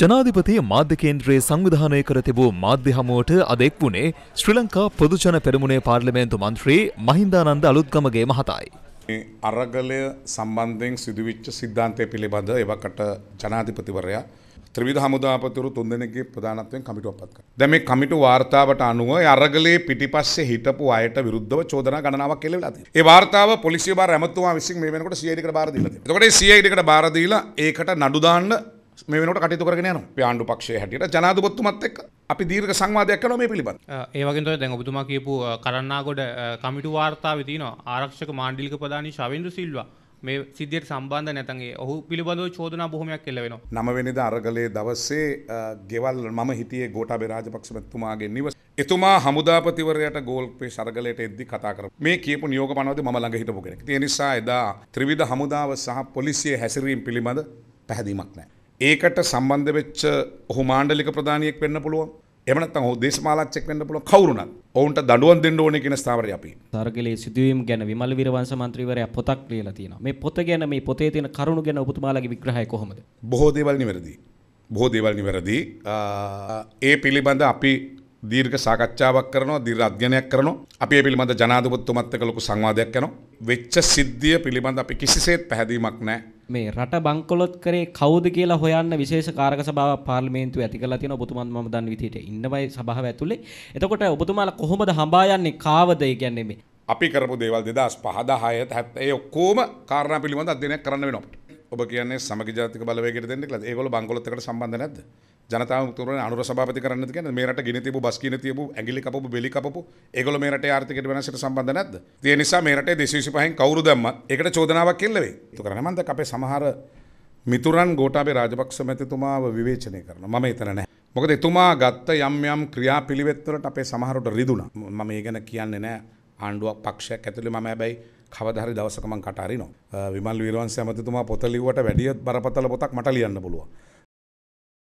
ජනාධිපති මාධ්‍ය කේන්ද්‍රයේ සංවිධානය කර තිබූ මාධ්‍ය හමුවට අද එක් වුණේ ශ්‍රී ලංකා පොදුජන පෙරමුණේ පාර්ලිමේන්තු මන්ත්‍රී මහින්දානන්ද අලුත්ගමගේ මහතායි. අරගලය සම්බන්ධයෙන් සිදුවිච්ච සිද්ධාන්තය පිළිබඳ එවකට ජනාධිපතිවරයා ත්‍රවිධ හමුදාපතුරු තුන්දෙනගේ ප්‍රධානත්වයෙන් කමිටුවක් පත් කරා. දැන් මේ කමිටු වාර්තාවට අනුව අරගලයේ පිටිපස්සේ හිටපු අයට විරුද්ධව චෝදනා ගණනාවක් කෙළවෙලා තියෙනවා. ඒ වාර්තාව පොලිසිය බාර ඇමතුමා විසින් මේ වෙනකොට CID කට බාර දීලා තියෙනවා. එතකොට ඒ CID කට බාර දීලා ඒකට නඩු දාන්න මේනට කටයුතු කරගෙන යන පාණ්ඩු පක්ෂය හැටියට ජනාධපත්තුමත් එක් අපි දීර්ග සංවාධයක් කන මේ පිළිබඳ ඒවගෙන්ට දැන් ඔබතුමා කියපු කරන්නාගොඩ කමිටු වාර්තා විතින ආරක්ෂක මාණ්ඩිලික ප්‍රධානී ශවෙන්දු සිල්වා මේ සිද්ධියට සම්බන්ධ නැතන්ගේ ඔහු පිළිබඳව චෝදනා බොහොමයක් කෙල්ලවෙන නමවෙනිද අරගලේ දවස්සේ ගෙවල් මම හිතියේ ගෝටබේ රාජපක්ෂමැත්තුමාගේ නිවස එතුමා හමුදාපතිවරයට ගෝල්පේ සරගලයට එද්දි කතා කර මේ කියපු නියෝග පනවද ම ළඟ හිටපුගෙන තිය නිසා එදා ත්‍රවිධ හමුදාව සහ පොලිසිය හැසිරීම් පිළිබඳ පැහැදීමක් නෑ ඒකට සම්බන්ධ වෙච්ච ඔහු මාණ්ඩලික ප්‍රධානියෙක් වෙන්න පුළුවන් එහෙම නැත්නම් ඔහු දේශමාලාච්චෙක් වෙන්න පුළුවන් කවුරුණත් ඔවුන්ට දඬුවම් දෙන්න ඕනේ කියන ස්ථාවරය අපි. සර්ගලේ සිදුවීම් ගැන විමල වීරවංශ මන්ත්‍රීවරයා පොතක් ලියලා තියෙනවා. මේ පොත ගැන මේ පොතේ තියෙන කරුණු ගැන ඔබතුමාලාගේ විග්‍රහය කොහොමද? බොහෝ දේවල් නිවැරදි. බොහෝ දේවල් නිවැරදි. ඒ පිළිබඳ අපි දීර්ඝ සාකච්ඡාවක් කරනවා, දීර්ඝ අධ්‍යයනයක් කරනවා. අපි ඒ පිළිබඳ ජනාධිපතිතුමත් එක්ක ලොකු සංවාදයක් කරනවා. වෙච්ච සිද්ධිය පිළිබඳ අපි කිසිසේත් පැහැදීමක් නෑ මේ රට බංකොලොත් කරේ කවුද කියලා හොයන්න විශේෂ කාරක සභාව පාර්ලිමේන්තුව ඇති කරලා තියෙනවා ඔබතුමන් මම දන්න විදිහට ඉන්නමයි සභාව ඇතුලේ. එතකොට ඔබතුමාලා කොහොමද හඹා යන්නේ කාවද ඒ කියන්නේ මේ? අපි කරපු දේවල් 2005 10 70 ඒ ඔක්කොම කාරණා පිළිබඳ අධ්‍යයනයක් කරන්න වෙනවා අපිට. ඔබ කියන්නේ සමග ජාතික බලවේගයට දෙන්න කියලා. ඒගොල්ලෝ බංගලොත් එකට සම්බන්ධ නැද්ද? ජනතාව මුතුරන අනුර සභාපති කරන්නද කියන්නේ මේ රට ගිනි තිබු බස් කින තිබු ඇඟිලි කපපු බෙලි කපපු ඒගොල්ලෝ මේ රටේ ආර්ථිකයට වෙනසට සම්බන්ධ නැද්ද? ඒ නිසා මේ රටේ 225න් කවුරු දැම්මත් ඒකට චෝදනාවක් කෙල්ල වෙයි. ඒක කරන්නේ මන්ද අපේ සමහර මිතුරන් ගෝඨාභය රාජපක්ෂ මැතිතුමාව විවේචනය කරනවා. මම එතන නැහැ. මොකද එතුමා ගත්ත යම් යම් ක්‍රියාපිළිවෙත් වලට අපේ සමහරට රිදුණා. මම ඒ ගැන කියන්නේ නැහැ. ආණ්ඩුවක් පක්ෂයක් ඇතුළේ මම හැබැයි කවදාහරි දවසක මම කට අරිනවා. විමල් වීරවංශ ඇමතිතුමා පොත ලිව්වට වැඩිය බරපතල පොතක් මට ලියන්න පුළුවන්.